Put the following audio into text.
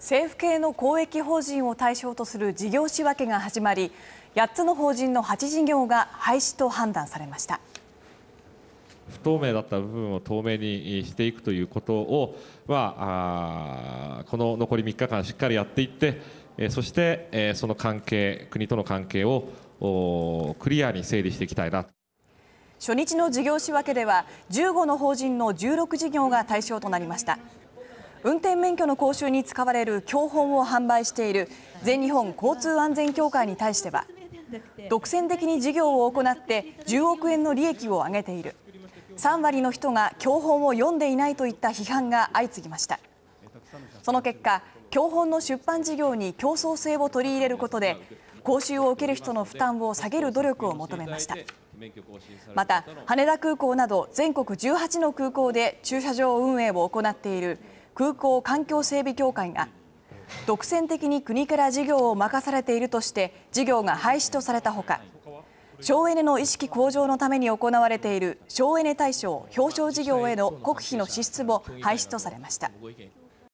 政府系の公益法人を対象とする事業仕分けが始まり8つの法人の8事業が廃止と判断されました不透明だった部分を透明にしていくということを、まあ、この残り3日間しっかりやっていってそしてその関係国との関係をクリアに整理していきたいな初日の事業仕分けでは15の法人の16事業が対象となりました。運転免許の講習に使われる教本を販売している全日本交通安全協会に対しては独占的に事業を行って10億円の利益を上げている3割の人が教本を読んでいないといった批判が相次ぎましたその結果教本の出版事業に競争性を取り入れることで講習を受ける人の負担を下げる努力を求めましたまた羽田空港など全国18の空港で駐車場運営を行っている空港環境整備協会が独占的に国から事業を任されているとして事業が廃止とされたほか省エネの意識向上のために行われている省エネ大賞表彰事業への国費の支出も廃止とされました。